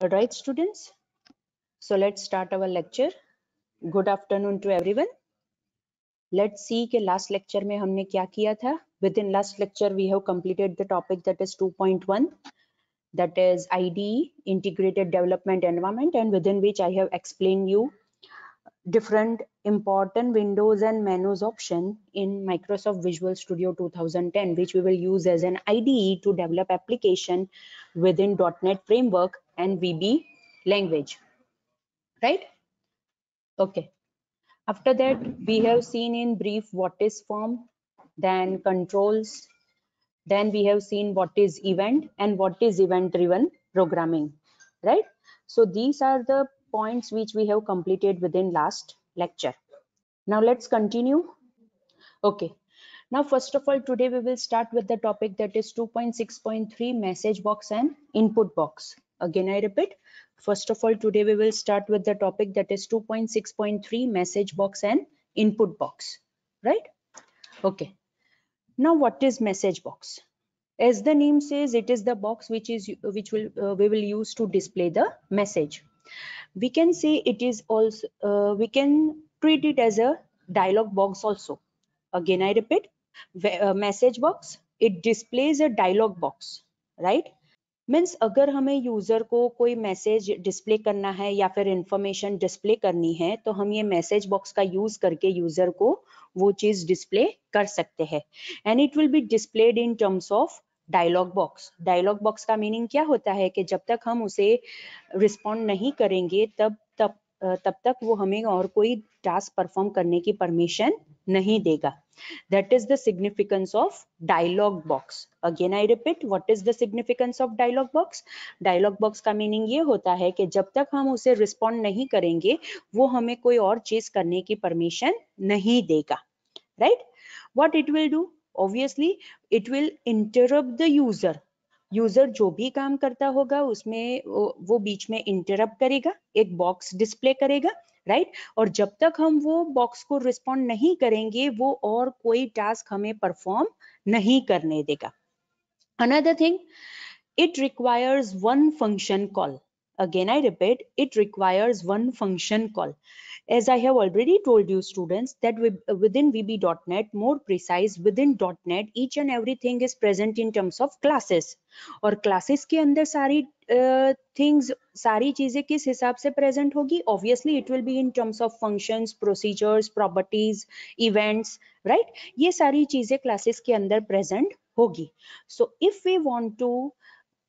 All right, students. So let's start our lecture. Good afternoon to everyone. Let's के last last में हमने क्या किया था within last lecture we have completed the 2.1 that is id integrated development environment and within which i have explained you different important windows and menus option in microsoft visual studio 2010 which we will use as an ide to develop application within .net framework and VB language, right? Okay. After that, we have seen in brief what is form, then controls, then we have seen what is event and what is event driven programming, right? So these are the points which we have completed within last lecture. Now let's continue. Okay. Now, first of all, today we will start with the topic that is 2.6.3 message box and input box again I repeat first of all today we will start with the topic that is 2.6.3 message box and input box right okay now what is message box as the name says it is the box which is which will uh, we will use to display the message we can say it is also uh, we can treat it as a dialog box also again i repeat uh, message box it displays a dialog box right means अगर हमें user को कोई message display करना है या फिर information display करनी है तो हम ये मैसेज बॉक्स का यूज़ करके यूज़र को वो चीज़ डिस्प्ले कर सकते हैं and it will be displayed in terms of dialog box dialog box का मीनिंग क्या होता है कि जब तक हम उसे रिस्पॉन्ड नहीं करेंगे तब तब तक वो हमें और कोई टास्क परफॉर्म करने की परमिशन नहीं देगा that is the significance of dialog box again I repeat what is the significance of dialog box dialog box का मीनिंग ये होता है कि जब तक हम उसे रिस्पॉन्ड नहीं करेंगे वो हमें कोई और चीज करने की परमिशन नहीं देगा right what it will do obviously it will interrupt the user user जो भी काम करता होगा उसमें वो बीच में इंटरप्ट करेगा एक बॉक्स डिस्प्ले करेगा राइट right? और जब तक हम वो बॉक्स को रिस्पॉन्ड नहीं करेंगे वो और कोई टास्क हमें परफॉर्म नहीं करने देगा another thing it requires one function call again i repeat it requires one function call as i have already told you students that within vb.net more precise within .net each and everything is present in terms of classes or classes ke andar sari things sari cheeze kis hisab se present hogi obviously it will be in terms of functions procedures properties events right ye sari cheeze classes ke andar present hogi so if we want to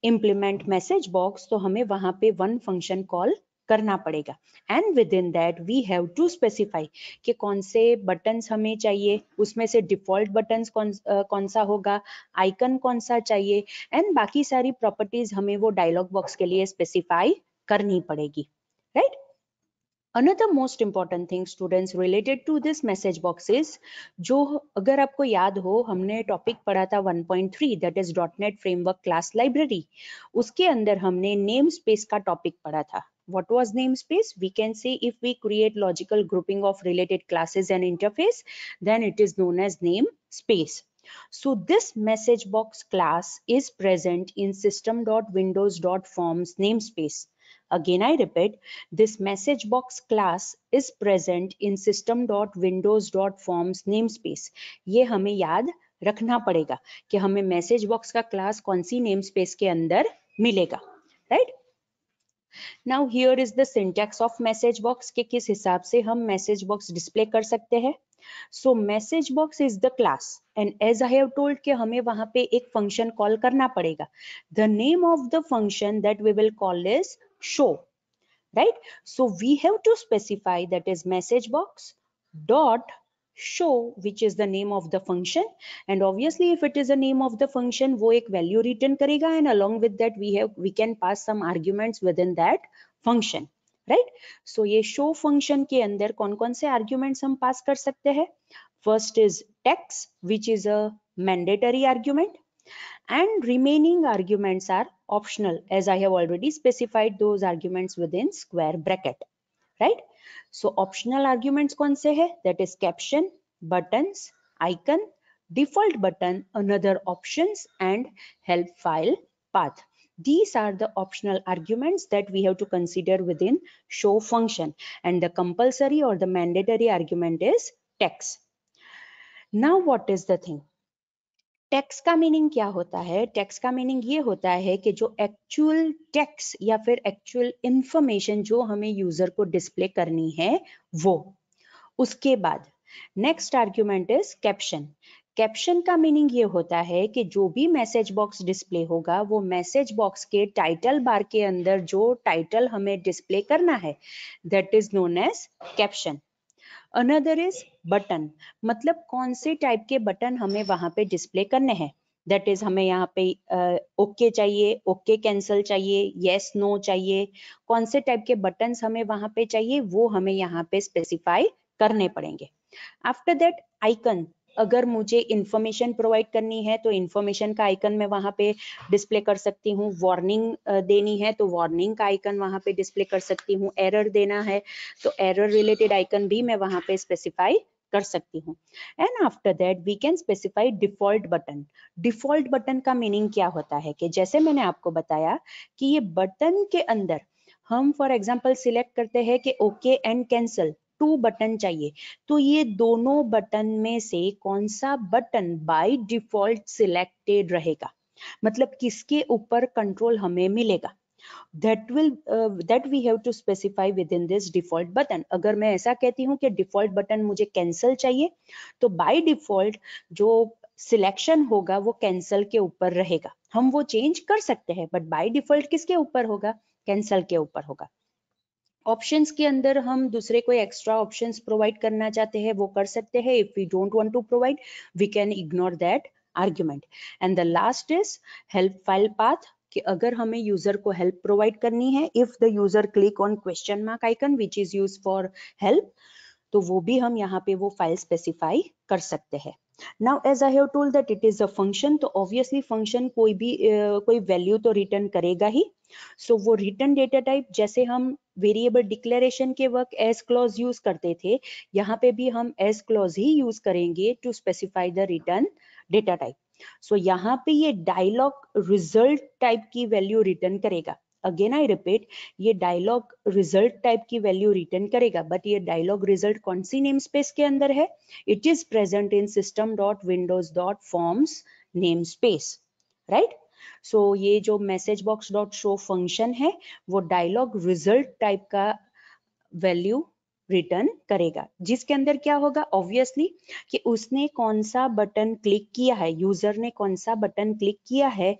implement message box तो हमें वहां पे one function call करना पड़ेगा and within that we have to specify कि कौन से buttons हमें चाहिए उसमें से डिफॉल्ट बटन्स कौन कौन सा होगा आइकन कौन सा चाहिए एंड बाकी सारी प्रॉपर्टीज हमें वो डायलॉग बॉक्स के लिए स्पेसिफाई करनी पड़ेगी right right? another most important thing students related to this message box is, agar aapko yaad ho humne topic padha tha 1.3 that is .net framework class library uske andar humne namespace ka topic padha tha what was namespace we can say if we create logical grouping of related classes and interface then it is known as namespace so this message box class is present in system.windows.forms namespace Again, I repeat, this message box class is present in system.windows.forms namespace. ये हमें याद रखना पड़ेगा कि हमें message box का class कौन सी नेम स्पेस के अंदर मिलेगा right now here is the syntax of message box के किस हिसाब से हम मैसेज बॉक्स डिस्प्ले कर सकते हैं so message box is the class and as I have told कि हमें वहां पे एक फंक्शन कॉल करना पड़ेगा the name of the function that we will call is show right so we have to specify that is message box dot show which is the name of the function and obviously if it is a name of the function wo ek value return karega and along with that we have we can pass some arguments within that function right so ye show function ke andar kon kon se arguments hum pass kar sakte hain first is text which is a mandatory argument and remaining arguments are optional as I have already specified those arguments within square bracket, right? So optional arguments कौन से है? That is caption, buttons, icon, default button, another options and help file path. These are the optional arguments that we have to consider within show function and the compulsory or the mandatory argument is text. Now what is the thing? Text का meaning क्या होता है tax का meaning ये होता है कि जो एक्चुअल टैक्स या फिर एक्चुअल इंफॉर्मेशन जो हमें यूजर को डिस्प्ले करनी है वो उसके बाद next argument is caption caption का मीनिंग ये होता है कि जो भी मैसेज बॉक्स डिस्प्ले होगा वो मैसेज बॉक्स के टाइटल बार के अंदर जो टाइटल हमें डिस्प्ले करना है that is known as caption another is button मतलब कौन से टाइप के बटन हमें वहां पे डिस्प्ले करने हैं दैट इज हमें यहाँ पे ओके uh, okay चाहिए ओके okay कैंसिल चाहिए येस yes, नो no चाहिए कौन से टाइप के बटन हमें वहां पे चाहिए वो हमें यहाँ पे स्पेसिफाई करने पड़ेंगे आफ्टर दैट आइकन अगर मुझे इंफॉर्मेशन प्रोवाइड करनी है तो इंफॉर्मेशन का आइकन मैं वहां पे डिस्प्ले कर सकती हूँ वार्निंग देनी है तो वार्निंग का आइकन वहां पे डिस्प्ले कर सकती हूँ एरर देना है तो एरर रिलेटेड आइकन भी मैं वहां पे स्पेसिफाई कर सकती हूँ and after that we can specify default button default button का मीनिंग क्या होता है कि जैसे मैंने आपको बताया कि ये बटन के अंदर हम फॉर एग्जाम्पल सिलेक्ट करते हैं कि okay and cancel two button चाहिए तो ये दोनों बटन में से कौन सा बटन बाय डिफॉल्ट सिलेक्टेड रहेगा मतलब किसके ऊपर कंट्रोल हमें मिलेगा That that will uh, that we have to specify within this default button. अगर मैं ऐसा कहती हूँ कि default button मुझे cancel चाहिए तो by default जो selection होगा वो cancel के ऊपर रहेगा हम वो change कर सकते हैं but by default किसके ऊपर होगा cancel के ऊपर होगा ऑप्शंस के अंदर हम दूसरे कोई एक्स्ट्रा ऑप्शंस प्रोवाइड करना चाहते हैं वो कर सकते हैं if we don't want to provide we can ignore that argument and the last is help file path कि अगर हमें यूजर को हेल्प प्रोवाइड करनी है if the user click on question mark icon which is use for help तो वो भी हम यहाँ पे वो फाइल स्पेसिफाई कर सकते हैं now as I have told that it is a function तो ऑब्वियसली फंक्शन कोई भी uh, कोई वैल्यू तो रिटर्न करेगा ही सो so, वो रिटर्न डेटा टाइप जैसे हम वेरिएबल डिक्लेरेशन के वक्त एस क्लॉज यूज करते थे यहाँ पे भी हम एस क्लॉज ही यूज करेंगे to specify the return data type so यहाँ पे ये डायलॉग रिजल्ट टाइप की वैल्यू रिटर्न करेगा अगेन आई रिपीट ये डायलॉग रिजल्ट टाइप की वैल्यू रिटर्न करेगा बट ये डायलॉग रिजल्ट कौन सी नेम स्पेस के अंदर है it is present in system dot windows dot forms name space right so ये जो message box dot show function है वो डायलॉग रिजल्ट टाइप का वैल्यू रिटर्न करेगा जिसके अंदर क्या होगा ऑब्वियसली कि उसने कौन सा बटन क्लिक किया है यूजर ने कौन सा बटन क्लिक किया है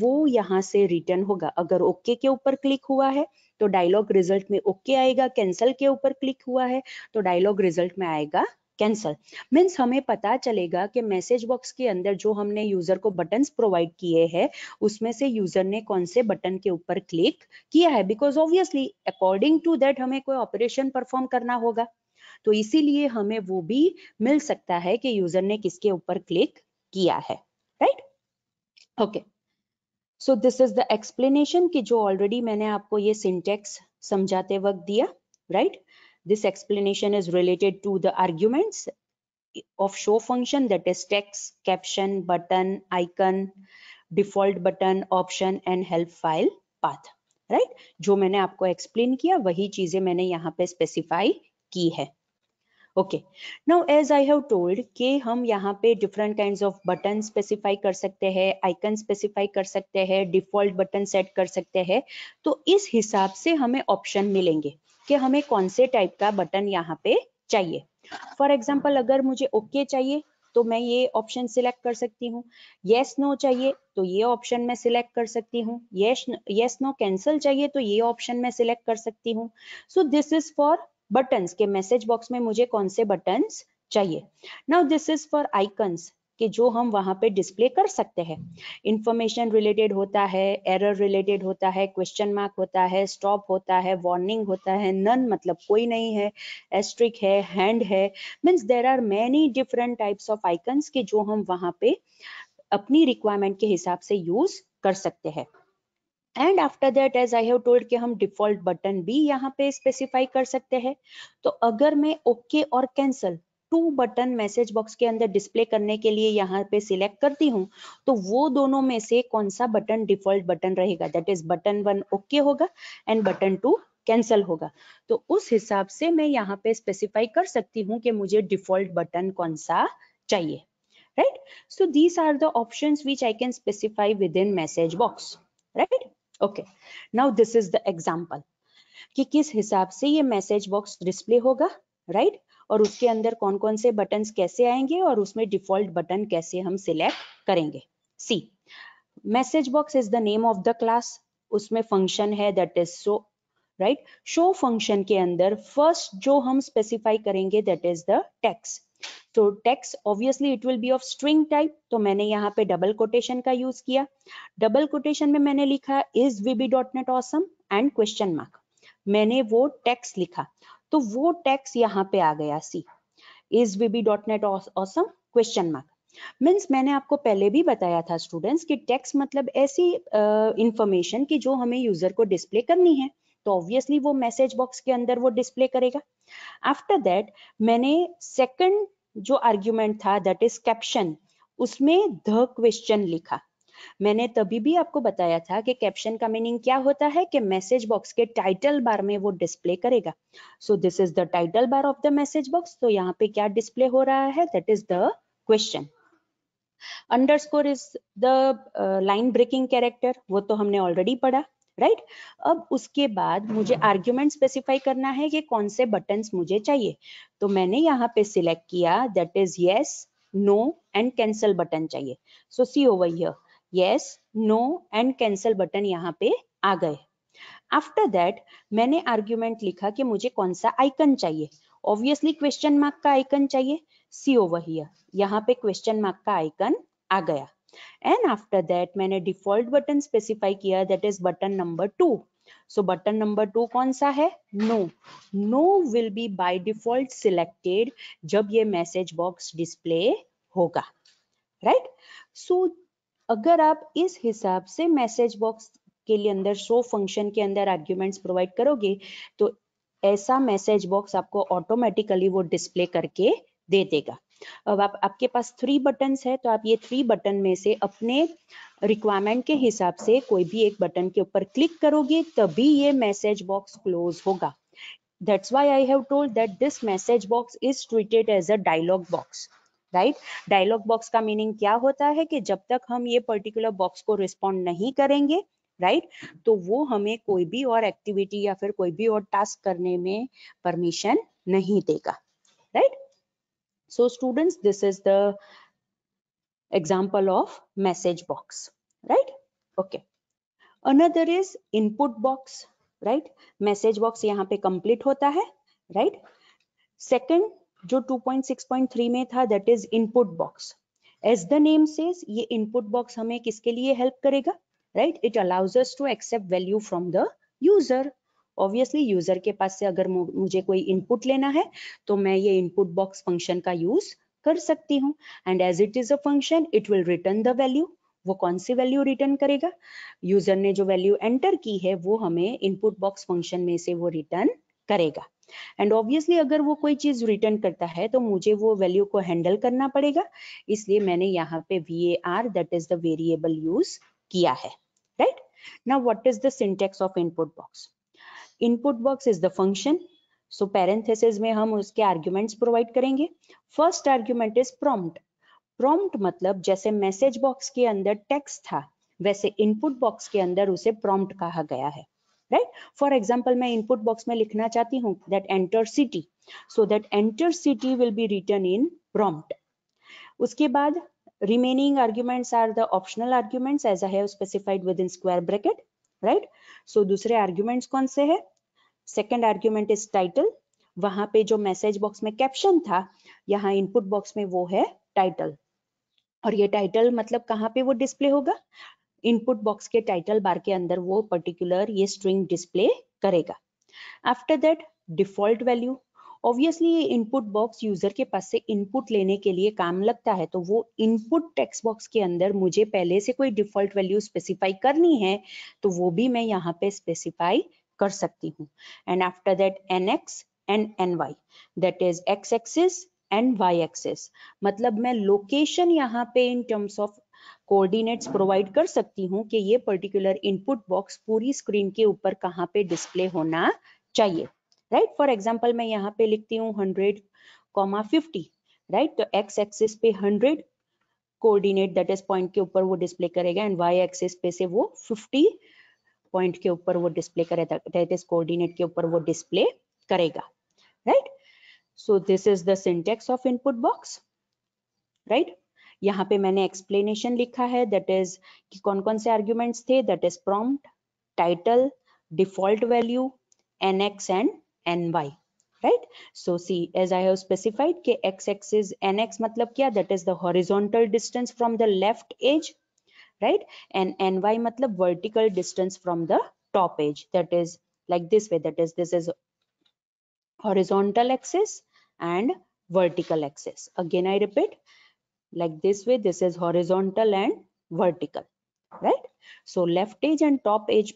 वो यहाँ से रिटर्न होगा अगर ओके के ऊपर क्लिक हुआ है तो डायलॉग रिजल्ट में ओके आएगा कैंसल के ऊपर क्लिक हुआ है तो डायलॉग रिजल्ट में आएगा कैंसल मीन्स हमें पता चलेगा कि मैसेज बॉक्स के अंदर जो हमने यूजर को बटन प्रोवाइड किए हैं उसमें से यूजर ने कौन से बटन के ऊपर क्लिक किया है because obviously according to that हमें कोई ऑपरेशन परफॉर्म करना होगा तो इसीलिए हमें वो भी मिल सकता है कि यूजर ने किसके ऊपर क्लिक किया है right okay so this is the explanation कि जो ऑलरेडी मैंने आपको ये सिंटेक्स समझाते वक्त दिया right right? This explanation is related to the arguments of show function that is text, caption, button, icon, default button option and help file path right जो मैंने आपको एक्सप्लेन किया वही चीजें मैंने यहाँ पे स्पेसिफाई की है okay now as I have told कि हम यहाँ पे different kind of button specify कर सकते हैं आइकन स्पेसिफाई कर सकते हैं डिफॉल्ट बटन सेट कर सकते हैं तो इस हिसाब से हमें ऑप्शन मिलेंगे कि हमें कौन से टाइप का बटन यहाँ पे चाहिए फॉर एग्जाम्पल अगर मुझे ओके okay चाहिए तो मैं ये ऑप्शन सिलेक्ट कर सकती हूँ येस नो चाहिए तो ये ऑप्शन मैं सिलेक्ट कर सकती हूँ येस नो कैंसिल चाहिए तो ये ऑप्शन मैं सिलेक्ट कर सकती हूँ so this is for button के मैसेज बॉक्स में मुझे कौन से बटन चाहिए now this is for icons कि जो हम वहां पे डिस्प्ले कर सकते हैं इंफॉर्मेशन रिलेटेड होता है एरर रिलेटेड होता है क्वेश्चन मार्क होता है स्टॉप होता है वार्निंग होता है नन मतलब कोई नहीं है एस्ट्रिक है हैंड है means there are many different types of icons के जो हम वहां पे अपनी रिक्वायरमेंट के हिसाब से यूज कर सकते हैं and after that as I have told कि हम डिफॉल्ट बटन भी यहाँ पे स्पेसिफाई कर सकते हैं तो अगर मैं ओके okay और cancel two button message box के अंदर डिस्प्ले करने के लिए यहाँ पे सिलेक्ट करती हूँ तो वो दोनों में से कौन सा बटन डिफॉल्ट बटन रहेगा that is button one okay होगा एंड बटन टू कैंसल होगा तो उस हिसाब से मैं यहाँ पे स्पेसिफाई कर सकती हूँ कि मुझे डिफॉल्ट बटन कौन सा चाहिए so these are the option which I can specify within message box right okay now this is the example कि किस हिसाब से ये मैसेज बॉक्स डिस्प्ले होगा राइट right? और उसके अंदर कौन कौन से बटन कैसे आएंगे और उसमें डिफॉल्ट बटन कैसे हम सिलेक्ट करेंगे see message box is the name of the class उसमें फंक्शन है that is so right show function के अंदर फर्स्ट जो हम स्पेसिफाई करेंगे दैट इज द टेक्स तो text obviously it will be of string type तो मैंने यहाँ पे डबल कोटेशन का यूज किया डबल कोटेशन में मैंने लिखा is VB dot net awesome and question mark मैंने वो टेक्स लिखा तो वो टैक्स यहाँ पे आ गया see is VB dot net awesome question mark means मैंने आपको पहले भी बताया था स्टूडेंट्स कि टैक्स मतलब ऐसी इंफॉर्मेशन uh, की जो हमें यूजर को डिस्प्ले करनी है तो ऑब्वियसली वो मैसेज बॉक्स के अंदर वो डिस्प्ले करेगा आफ्टर दैट मैंने सेकंड जो आर्ग्यूमेंट था दैट इज कैप्शन उसमें द क्वेश्चन लिखा मैंने तभी भी आपको बताया था कि कैप्शन का मीनिंग क्या होता है कि मैसेज बॉक्स के टाइटल बार में वो डिस्प्ले करेगा so this is the title bar of the message box तो यहाँ पे क्या डिस्प्ले हो रहा है that is the question underscore is the line breaking character वो तो हमने ऑलरेडी पढ़ा राइट right? अब उसके बाद मुझे आर्ग्यूमेंट स्पेसिफाई करना है कि कौन से बटन मुझे चाहिए तो मैंने यहाँ पे सिलेक्ट किया that is yes no and cancel button चाहिए so see over here yes no and cancel button यहाँ पे आ गए आफ्टर दैट मैंने आर्ग्यूमेंट लिखा कि मुझे कौन सा आइकन चाहिए ऑब्वियसली क्वेश्चन मार्क का आइकन चाहिए सी ओवर हियर यहाँ पे क्वेश्चन मार्क का आइकन आ गया एंड आफ्टर दैट मैंने डिफॉल्ट बटन स्पेसिफाई किया that is button number two so button number two कौन सा है no no will be by default selected जब ये मैसेज बॉक्स डिस्प्ले होगा राइट सो अगर आप इस हिसाब से मैसेज बॉक्स के लिए अंदर शो फंक्शन के अंदर आर्ग्यूमेंट्स प्रोवाइड करोगे तो ऐसा मैसेज बॉक्स आपको ऑटोमेटिकली वो डिस्प्ले करके दे देगा अब आप आपके पास थ्री बटन है तो आप ये थ्री बटन में से अपने रिक्वायरमेंट के हिसाब से कोई भी एक बटन के ऊपर क्लिक करोगे तभी ये मैसेज बॉक्स क्लोज होगा that's why i have told that this message box is treated as a dialog box right dialog box का मीनिंग क्या होता है कि जब तक हम ये पर्टिकुलर बॉक्स को रिस्पॉन्ड नहीं करेंगे राइट right? तो वो हमें कोई भी और एक्टिविटी या फिर कोई भी और टास्क करने में परमिशन नहीं देगा right so students this is the example of message box right okay another is input box right message box यहाँ पे कंप्लीट होता है राइट right? सेकंड जो 2.6.3 में था that is input box as the name says ये input box हमें किसके लिए हेल्प करेगा right it allows us to accept value from the user obviously user के पास से अगर मुझे कोई इनपुट लेना है तो मैं ये इनपुट बॉक्स फंक्शन का यूज कर सकती हूँ and as it is a function it will return the value वो कौन सी वैल्यू रिटर्न करेगा यूजर ने जो वैल्यू एंटर की है वो हमें इनपुट बॉक्स फंक्शन में से वो रिटर्न करेगा एंड ऑब्वियसली अगर वो कोई चीज रिटर्न करता है तो मुझे वो वैल्यू को हैंडल करना पड़ेगा इसलिए मैंने यहाँ पे V A R that is the variable use किया है राइट ना what is the of input box input box is the function so parenthesis में हम उसके आर्ग्यूमेंट प्रोवाइड करेंगे first argument is prompt prompt मतलब जैसे मैसेज बॉक्स के अंदर टेक्स था वैसे इनपुट बॉक्स के अंदर उसे प्रॉम्प्ट कहा गया है राइट फॉर एग्जाम्पल मैं इनपुट बॉक्स में लिखना चाहती हूँ that enter city so that enter city will be return in prompt उसके बाद remaining arguments are the optional arguments as I have specified within square bracket right so दूसरे arguments कौन से है सेकेंड आर्ग्यूमेंट इज टाइटल वहां पे जो message box में कैप्शन था यहाँ इनपुट बॉक्स में वो है टाइटल और ये टाइटल मतलब कहाँ पे वो डिस्प्ले होगा इनपुट बॉक्स के टाइटल बार के अंदर वो पर्टिकुलर ये स्ट्रिंग डिस्प्ले करेगा after that default value obviously ये इनपुट बॉक्स यूजर के पास से इनपुट लेने के लिए काम लगता है तो वो इनपुट टेक्स्ट बॉक्स के अंदर मुझे पहले से कोई डिफॉल्ट वैल्यू स्पेसिफाई करनी है तो वो भी मैं यहाँ पे स्पेसिफाई कर सकती हूँ and after that N X and N Y that is X axis and Y axis मतलब मैं लोकेशन यहाँ पे in terms of coordinates provide कर सकती हूँ कि ये पर्टिकुलर इनपुट बॉक्स पूरी स्क्रीन के ऊपर कहाँ पे डिस्प्ले होना चाहिए राइट फॉर एग्जाम्पल मैं यहाँ पे लिखती हूँ हंड्रेड कॉमा फिफ्टी राइट तो एक्स एक्सिस पे hundred coordinate that is point के ऊपर वो डिस्प्ले करेगा एंड वाई एक्सिस पे से वो फिफ्टी पॉइंट के ऊपर वो डिस्प्ले करेगा दैट इज कोऑर्डिनेट के ऊपर वो डिस्प्ले करेगा right so this is the syntax of input box right यहाँ पे मैंने एक्सप्लेनेशन लिखा है दैट इज कि कौन कौन से आर्ग्यूमेंट्स थे that is prompt title default value N X and N Y right so see as I have specified कि एक्स एक्सिस एन एक्स मतलब क्या that is the horizontal distance from the left edge right and N Y मतलब vertical distance from the top edge that is like this way that is this is horizontal axis and vertical axis again I repeat like this way this is horizontal and vertical right so left edge and top edge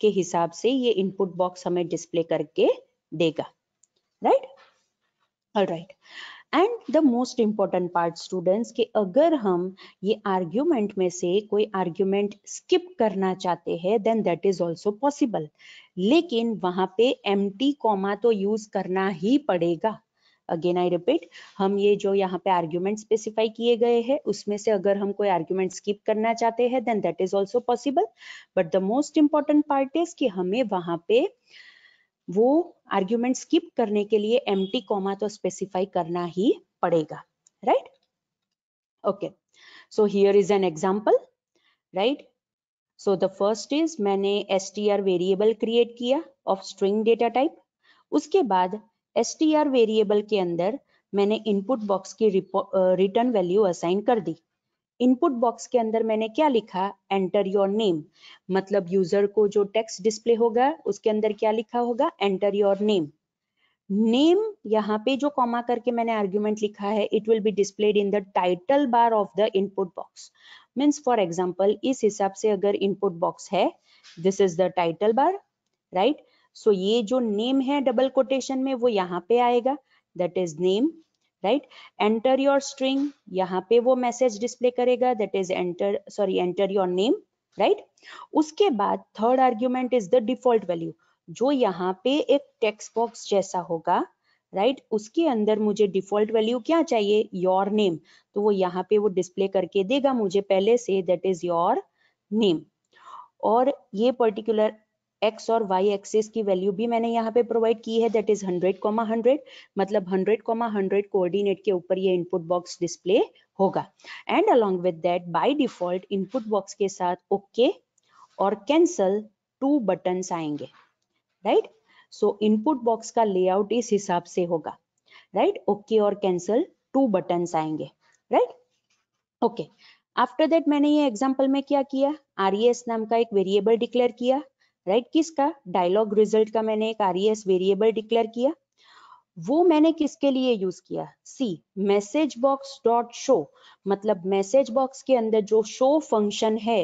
के हिसाब से ये input box हमें display करके देगा right right and the most important part students कि अगर हम ये आर्ग्यूमेंट में से कोई आर्ग्यूमेंट स्किप करना चाहते हैं then that is also possible लेकिन वहां पे एम कॉमा तो यूज करना ही पड़ेगा अगेन आई रिपीट हम ये जो यहाँ पे आर्ग्यूमेंट स्पेसिफाई किए गए हैं उसमें से अगर हम कोई आर्ग्यूमेंट स्किप करना चाहते हैं then that is also possible but the most important part is कि हमें वहां पे वो आर्ग्यूमेंट स्किप करने के लिए एम टी कॉमा तो स्पेसिफाई करना ही पड़ेगा right okay so here is an example right so the first is मैंने S T R variable create किया ऑफ स्ट्रिंग डेटा टाइप उसके बाद एस वेरिएबल के अंदर मैंने इनपुट बॉक्स की रिटर्न वैल्यू असाइन कर दी इनपुट बॉक्स के अंदर मैंने क्या लिखा एंटर योर नेम मतलब यूजर को जो टेक्स्ट डिस्प्ले होगा उसके अंदर क्या लिखा होगा एंटर योर नेम नेम यहाँ पे जो कॉमा करके मैंने आर्ग्यूमेंट लिखा है it will be displayed in the title bar of the input box means for example इस हिसाब से अगर इनपुट बॉक्स है this is the title bar right so so ये जो नेम है डबल कोटेशन में वो यहाँ पे आएगा that is name right enter your string यहाँ पे वो मैसेज डिस्प्ले करेगा that is enter sorry enter your name right उसके बाद third argument is the default value जो यहाँ पे एक टेक्स्ट बॉक्स जैसा होगा राइट right? उसके अंदर मुझे डिफॉल्ट वैल्यू क्या चाहिए योर नेम तो वो यहाँ पे वो डिस्प्ले करके देगा मुझे पहले say that is your name और ये पर्टिकुलर एक्स और वाई एक्सिस की वैल्यू भी मैंने यहाँ पे प्रोवाइड की है that is hundred comma hundred मतलब हंड्रेड कॉमा हंड्रेड कोऑर्डिनेट के ऊपर ये इनपुट बॉक्स डिस्प्ले होगा and along with that by default input box के साथ ओके okay और कैंसल टू बटन आएंगे राइट सो इनपुट बॉक्स का लेआउट इस हिसाब से होगा राइट right? ओके okay और कैंसल टू बटन आएंगे राइट ओके आफ्टर दैट मैंने ये एग्जाम्पल में क्या किया आर e नाम का एक वेरिएबल डिक्लेयर किया राइट right? किसका डायलॉग रिजल्ट का मैंने एक एस वेरिएबल डिक्लेयर किया वो मैंने किसके लिए यूज किया see message box dot show मतलब मैसेज बॉक्स के अंदर जो शो फंक्शन है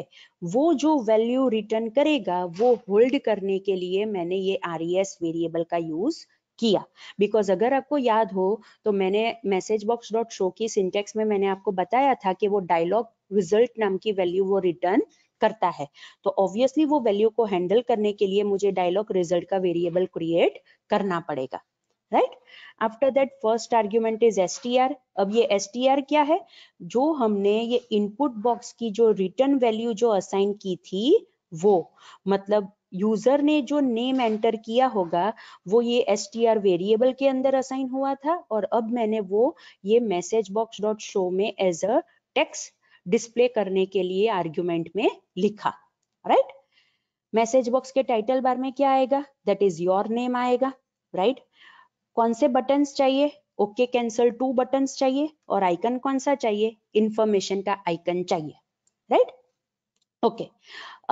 वो जो वैल्यू रिटर्न करेगा वो होल्ड करने के लिए मैंने ये आर वेरिएबल e का यूज किया बिकॉज अगर आपको याद हो तो मैंने मैसेज बॉक्स डॉट शो की सिंटेक्स में मैंने आपको बताया था कि वो डायलॉग रिजल्ट नाम की वैल्यू वो रिटर्न करता है तो ऑब्वियसली वो वैल्यू को हैंडल करने के लिए मुझे डायलॉग रिजल्ट का वेरिएबल क्रिएट करना पड़ेगा right after that first argument is S अब ये एस क्या है जो हमने ये इनपुट बॉक्स की जो रिटर्न वैल्यू जो असाइन की थी वो मतलब यूजर ने जो नेम एंटर किया होगा वो ये एस वेरिएबल के अंदर असाइन हुआ था और अब मैंने वो ये मैसेज बॉक्स डॉट शो में एज अ टेक्स्ट डिस्प्ले करने के लिए आर्ग्यूमेंट में लिखा राइट मैसेज बॉक्स के टाइटल बार में क्या आएगा दैट इज योर नेम आएगा राइट right? कौन से बटन्स चाहिए ओके कैंसल टू बटन्स चाहिए और आइकन कौन सा चाहिए इंफॉर्मेशन का आइकन चाहिए राइट right? Okay okay.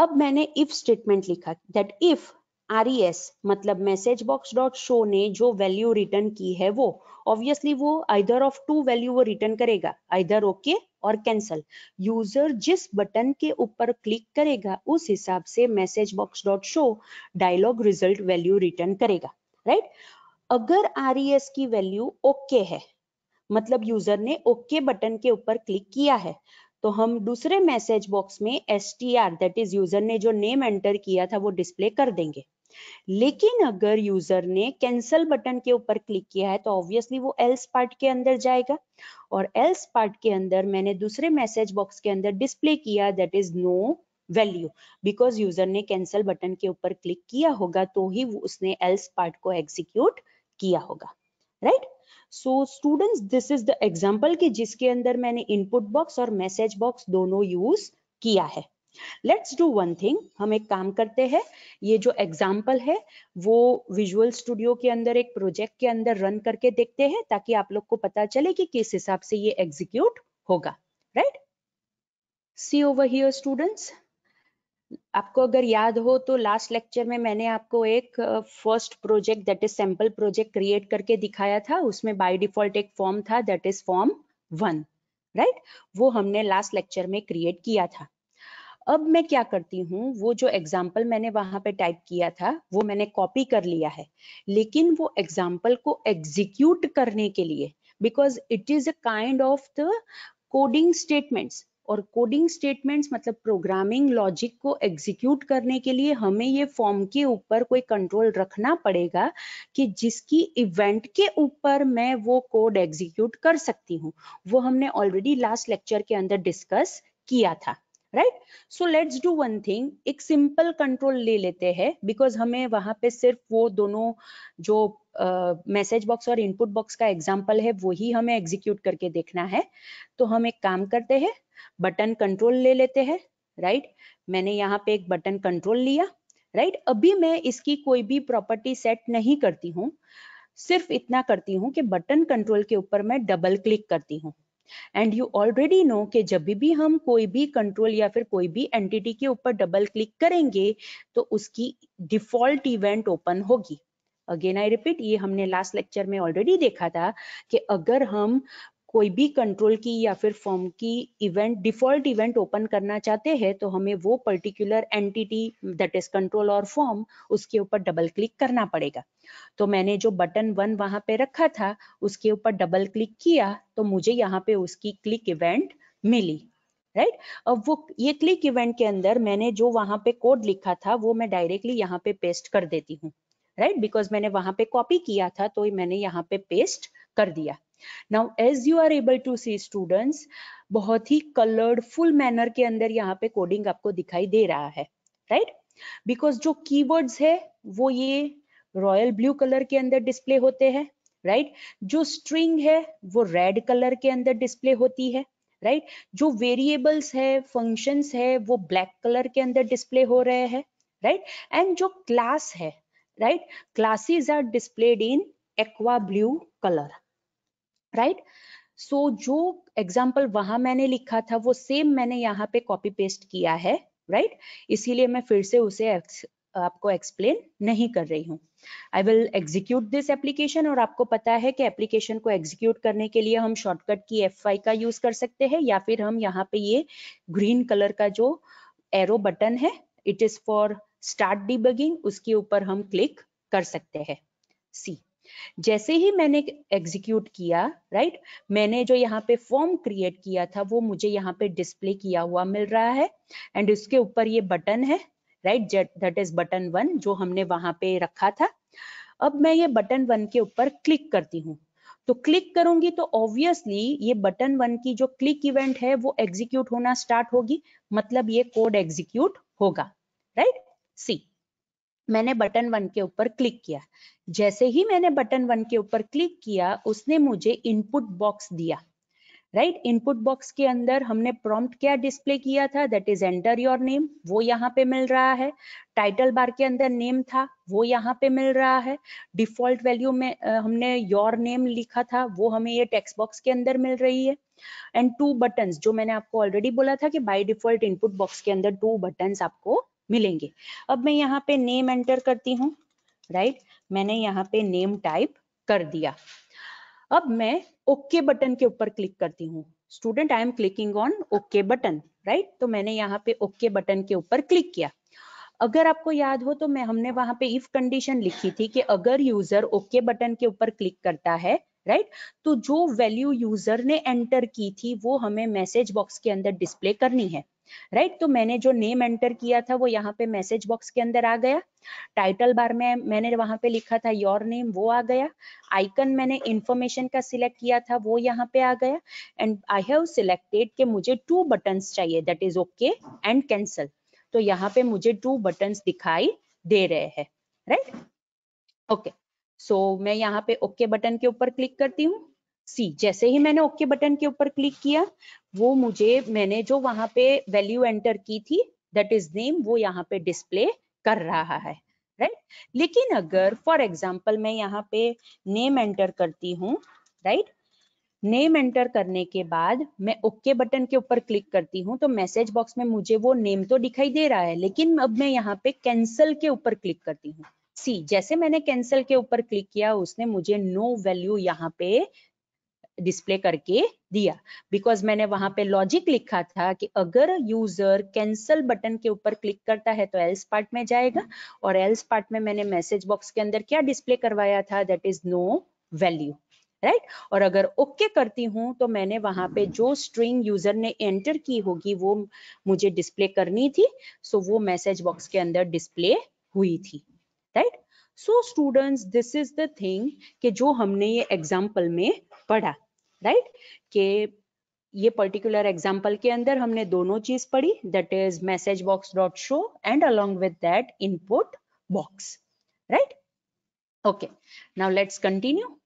अब मैंने इफ स्टेटमेंट लिखा दैट इफ आर e मतलब मैसेज बॉक्स डॉट शो ने जो वैल्यू रिटर्न की है वो ऑब्वियसली वो आइदर ऑफ टू वैल्यू वो रिटर्न करेगा आइदर ओके okay और कैंसल यूजर जिस बटन के ऊपर क्लिक करेगा उस हिसाब से message box dot show dialog result value return करेगा राइट right? अगर आर e की वैल्यू ओके okay है मतलब यूजर ने ओके okay बटन के ऊपर क्लिक किया है तो हम दूसरे मैसेज बॉक्स में S T R that is user ने जो नेम एंटर किया था वो डिस्प्ले कर देंगे लेकिन अगर यूजर ने कैंसल बटन के ऊपर क्लिक किया है तो ऑब्वियसली वो एल्स पार्ट के अंदर जाएगा और एल्स पार्ट के अंदर मैंने दूसरे मैसेज बॉक्स के अंदर डिस्प्ले किया that is no value because user ने कैंसल बटन के ऊपर क्लिक किया होगा तो ही उसने एल्स पार्ट को एग्जीक्यूट किया होगा right so students this is the example की जिसके अंदर मैंने इनपुट बॉक्स और मैसेज बॉक्स दोनों यूज किया है लेट्स डू वन थिंग हम एक काम करते हैं ये जो एग्जाम्पल है वो विजुअल स्टूडियो के अंदर एक प्रोजेक्ट के अंदर रन करके देखते हैं ताकि आप लोग को पता चले कि किस हिसाब से ये एग्जीक्यूट होगा right see over here students आपको अगर याद हो तो लास्ट लेक्चर में मैंने आपको एक first project that is sample project create करके दिखाया था उसमें बाय डिफॉल्ट एक फॉर्म था that is form one right वो हमने लास्ट लेक्चर में क्रिएट किया था अब मैं क्या करती हूँ वो जो एग्जाम्पल मैंने वहां पे टाइप किया था वो मैंने कॉपी कर लिया है लेकिन वो एग्जाम्पल को एग्जीक्यूट करने के लिए because it is a kind of the coding statements और कोडिंग स्टेटमेंट्स मतलब प्रोग्रामिंग लॉजिक को एग्जीक्यूट करने के लिए हमें ये फॉर्म के ऊपर कोई कंट्रोल रखना पड़ेगा कि जिसकी इवेंट के ऊपर मैं वो कोड एग्जीक्यूट कर सकती हूँ वो हमने ऑलरेडी लास्ट लेक्चर के अंदर डिस्कस किया था right so let's do one thing एक सिंपल कंट्रोल ले लेते हैं बिकॉज हमें वहां पे सिर्फ वो दोनों जो मैसेज uh, बॉक्स और इनपुट बॉक्स का एग्जाम्पल है वो ही हमें एग्जीक्यूट करके देखना है तो हम एक काम करते हैं बटन कंट्रोल ले लेते हैं राइट right? मैंने यहाँ पे एक बटन कंट्रोल लिया राइट right? अभी मैं इसकी कोई भी प्रॉपर्टी सेट नहीं करती हूँ सिर्फ इतना करती हूँ कि बटन कंट्रोल के ऊपर मैं डबल क्लिक करती हूँ एंड यू ऑलरेडी नो कि जब भी हम कोई भी कंट्रोल या फिर कोई भी एंटिटी के ऊपर डबल क्लिक करेंगे तो उसकी डिफॉल्ट इवेंट ओपन होगी अगेन आई रिपीट ये हमने लास्ट लेक्चर में ऑलरेडी देखा था कि अगर हम कोई भी कंट्रोल की या फिर फॉर्म की इवेंट डिफॉल्ट इवेंट ओपन करना चाहते हैं तो हमें वो particular entity that is control और फॉर्म उसके ऊपर डबल क्लिक करना पड़ेगा तो मैंने जो बटन वन वहां पे रखा था उसके ऊपर डबल क्लिक किया तो मुझे यहाँ पे उसकी क्लिक इवेंट मिली राइट right? अब वो ये क्लिक इवेंट के अंदर मैंने जो वहां पे कोड लिखा था वो मैं डायरेक्टली यहाँ पे पेस्ट कर देती हूँ राइट right? बिकॉज मैंने वहां पे कॉपी किया था तो मैंने यहाँ पे पेस्ट कर दिया now as you are able to see students बहुत ही कलरफुल मैनर के अंदर यहाँ पे कोडिंग आपको दिखाई दे रहा है राइट right? बिकॉज जो कीवर्ड्स है वो ये रॉयल ब्लू कलर के अंदर डिस्प्ले होते हैं राइट right? जो स्ट्रिंग है वो रेड कलर के अंदर डिस्प्ले होती है राइट right? जो वेरिएबल्स है फंक्शंस है वो ब्लैक कलर के अंदर डिस्प्ले हो रहे हैं राइट एंड जो क्लास है right classes are displayed in aqua blue colour right right? So so, जो एग्जाम्पल वहां मैंने लिखा था वो सेम मैंने यहाँ पे कॉपी पेस्ट किया है राइट right? इसीलिए मैं फिर से उसे आपको एक्सप्लेन नहीं कर रही हूँ I will execute this application और आपको पता है कि एप्लीकेशन को एग्जीक्यूट करने के लिए हम शॉर्टकट की एफ का यूज कर सकते हैं या फिर हम यहाँ पे ये ग्रीन कलर का जो एरो बटन है it is for start debugging उसके ऊपर हम क्लिक कर सकते हैं सी जैसे ही मैंने एग्जीक्यूट किया राइट right? मैंने जो यहाँ पे फॉर्म क्रिएट किया था वो मुझे यहाँ पे डिस्प्ले किया हुआ मिल रहा है एंड उसके ऊपर ये बटन है right that is button one जो हमने वहां पे रखा था अब मैं ये बटन वन के ऊपर क्लिक करती हूँ तो क्लिक करूंगी तो ऑब्वियसली ये बटन वन की जो क्लिक इवेंट है वो एग्जीक्यूट होना स्टार्ट होगी मतलब ये कोड एग्जीक्यूट होगा राइट सी मैंने बटन वन के ऊपर क्लिक किया जैसे ही मैंने बटन वन के ऊपर क्लिक किया उसने मुझे इनपुट बॉक्स दिया राइट इनपुट बॉक्स के अंदर हमने प्रॉम्प्ट क्या डिस्प्ले किया था that is enter your name वो यहाँ पे मिल रहा है टाइटल बार के अंदर नेम था वो यहाँ पे मिल रहा है डिफॉल्ट वैल्यू में हमने योर नेम लिखा था वो हमें ये टेक्स्ट बॉक्स के अंदर मिल रही है एंड टू बटन जो मैंने आपको ऑलरेडी बोला था कि बाई डिफॉल्ट इनपुट बॉक्स के अंदर टू बटन आपको मिलेंगे अब मैं यहाँ पे नेम एंटर करती हूँ राइट मैंने यहाँ पे नेम टाइप कर दिया अब मैं ओके okay बटन के ऊपर क्लिक करती हूँ student I am clicking on okay button right तो मैंने यहाँ पे ओके okay बटन के ऊपर क्लिक किया अगर आपको याद हो तो मैं हमने वहां पे इफ कंडीशन लिखी थी कि अगर यूजर ओके okay बटन के ऊपर क्लिक करता है राइट right? तो जो वैल्यू यूजर ने एंटर की थी वो हमें मैसेज बॉक्स के अंदर डिस्प्ले करनी है राइट right? तो मैंने जो नेम एंटर किया था वो यहाँ पे मैसेज बॉक्स के अंदर आ गया टाइटल बार में मैंने वहां पे लिखा था योर नेम वो आ गया आइकन मैंने इंफॉर्मेशन का सिलेक्ट किया था वो यहाँ पे आ गया एंड आई हैव सिलेक्टेड के मुझे टू बटन चाहिए that is okay and cancel तो यहाँ पे मुझे टू बटन दिखाई दे रहे हैं राइट ओके सो मैं यहाँ पे ओके okay बटन के ऊपर क्लिक करती हूँ सी जैसे ही मैंने ओके okay बटन के ऊपर क्लिक किया वो मुझे मैंने जो वहां पे वैल्यू एंटर की थी दैट इज नेम वो यहाँ पे डिस्प्ले कर रहा है राइट right? लेकिन अगर फॉर एग्जाम्पल मैं यहाँ पे नेम एंटर करती हूँ राइट नेम एंटर करने के बाद मैं ओके okay बटन के ऊपर क्लिक करती हूँ तो मैसेज बॉक्स में मुझे वो नेम तो दिखाई दे रहा है लेकिन अब मैं यहाँ पे कैंसल के ऊपर क्लिक करती हूँ सी जैसे मैंने कैंसल के ऊपर क्लिक किया उसने मुझे नो वैल्यू यहाँ पे डिस्प्ले करके दिया बिकॉज मैंने वहां पे लॉजिक लिखा था कि अगर यूजर कैंसल बटन के ऊपर क्लिक करता है तो एल्स पार्ट में जाएगा और एल्स पार्ट में मैंने मैसेज बॉक्स के अंदर क्या डिस्प्ले करवाया था that is no value right right? और अगर ओके okay करती हूँ तो मैंने वहां पे जो स्ट्रिंग यूजर ने एंटर की होगी वो मुझे डिस्प्ले करनी थी सो so वो मैसेज बॉक्स के अंदर डिस्प्ले हुई थी right so students this is the thing कि जो हमने ये एग्जाम्पल में पढ़ा राइट के ये पर्टिकुलर एग्जाम्पल के अंदर हमने दोनों चीज पढ़ी that is message box dot show and along with that input box right okay now let's continue